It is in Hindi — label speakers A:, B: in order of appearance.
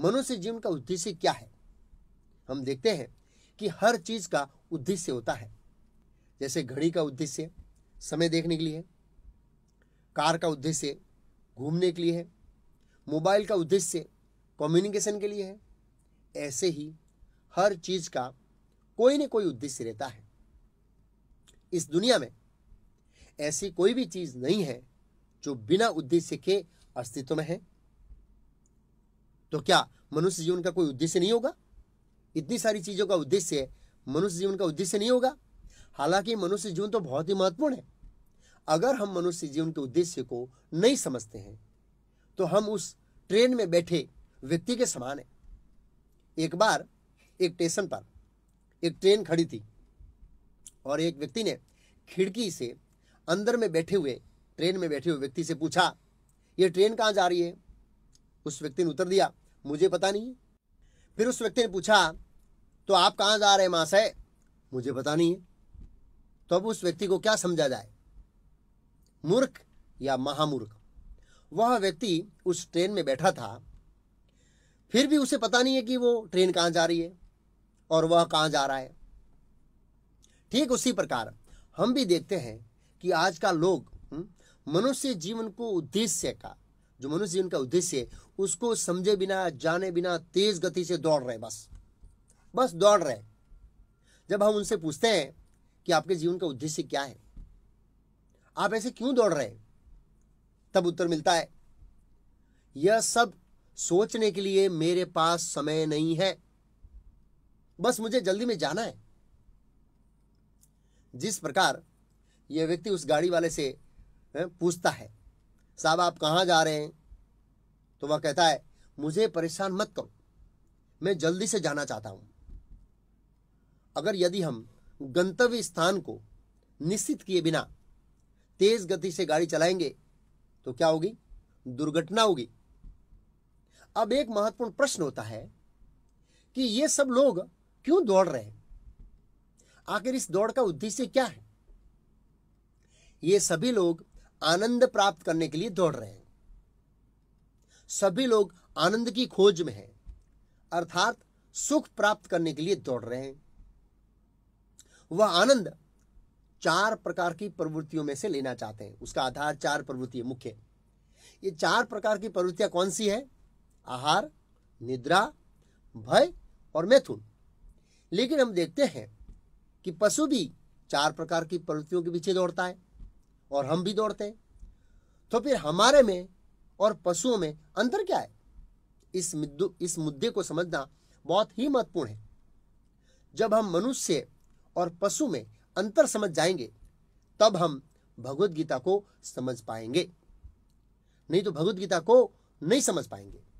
A: मनुष्य जीवन का उद्देश्य क्या है हम देखते हैं कि हर चीज का उद्देश्य होता है जैसे घड़ी का उद्देश्य समय देखने के लिए है कार का उद्देश्य घूमने के लिए है मोबाइल का उद्देश्य कम्युनिकेशन के लिए है ऐसे ही हर चीज का कोई न कोई उद्देश्य रहता है इस दुनिया में ऐसी कोई भी चीज नहीं है जो बिना उद्देश्य के अस्तित्व में है तो क्या मनुष्य जीवन का कोई उद्देश्य नहीं होगा इतनी सारी चीज़ों का उद्देश्य मनुष्य जीवन का उद्देश्य नहीं होगा हालांकि मनुष्य जीवन तो बहुत ही महत्वपूर्ण है अगर हम मनुष्य जीवन के उद्देश्य को नहीं समझते हैं तो हम उस ट्रेन में बैठे व्यक्ति के समान है एक बार एक स्टेशन पर एक ट्रेन खड़ी थी और एक व्यक्ति ने खिड़की से अंदर में बैठे हुए ट्रेन में बैठे हुए व्यक्ति से पूछा ये ट्रेन कहाँ जा रही है उस व्यक्ति ने उत्तर दिया मुझे पता नहीं है फिर उस व्यक्ति ने पूछा तो आप कहाँ जा रहे हैं महाशय मुझे पता नहीं है तो अब उस व्यक्ति को क्या समझा जाए मूर्ख या महामूर्ख वह व्यक्ति उस ट्रेन में बैठा था फिर भी उसे पता नहीं है कि वो ट्रेन कहाँ जा रही है और वह कहाँ जा रहा है ठीक उसी प्रकार हम भी देखते हैं कि आज का लोग हम्म, मनुष्य जीवन को उद्देश्य का जो मनुष्य जीवन का उद्देश्य है उसको समझे बिना जाने बिना तेज गति से दौड़ रहे बस बस दौड़ रहे जब हम उनसे पूछते हैं कि आपके जीवन का उद्देश्य क्या है आप ऐसे क्यों दौड़ रहे तब उत्तर मिलता है यह सब सोचने के लिए मेरे पास समय नहीं है बस मुझे जल्दी में जाना है जिस प्रकार यह व्यक्ति उस गाड़ी वाले से पूछता है साहब आप कहाँ जा रहे हैं तो वह कहता है मुझे परेशान मत करो मैं जल्दी से जाना चाहता हूँ अगर यदि हम गंतव्य स्थान को निश्चित किए बिना तेज गति से गाड़ी चलाएंगे तो क्या होगी दुर्घटना होगी अब एक महत्वपूर्ण प्रश्न होता है कि ये सब लोग क्यों दौड़ रहे हैं आखिर इस दौड़ का उद्देश्य क्या है ये सभी लोग आनंद प्राप्त करने के लिए दौड़ रहे हैं सभी लोग आनंद की खोज में हैं अर्थात सुख प्राप्त करने के लिए दौड़ रहे हैं वह आनंद चार प्रकार की प्रवृत्तियों में से लेना चाहते हैं उसका आधार चार प्रवृत्ति मुख्य ये चार प्रकार की प्रवृत्तियां कौन सी है आहार निद्रा भय और मैथुन लेकिन हम देखते हैं कि पशु भी चार प्रकार की प्रवृत्तियों के पीछे दौड़ता है और हम भी दौड़ते हैं तो फिर हमारे में और पशुओं में अंतर क्या है इस इस मुद्दे को समझना बहुत ही महत्वपूर्ण है जब हम मनुष्य और पशु में अंतर समझ जाएंगे तब हम भगवत गीता को समझ पाएंगे नहीं तो भगवत गीता को नहीं समझ पाएंगे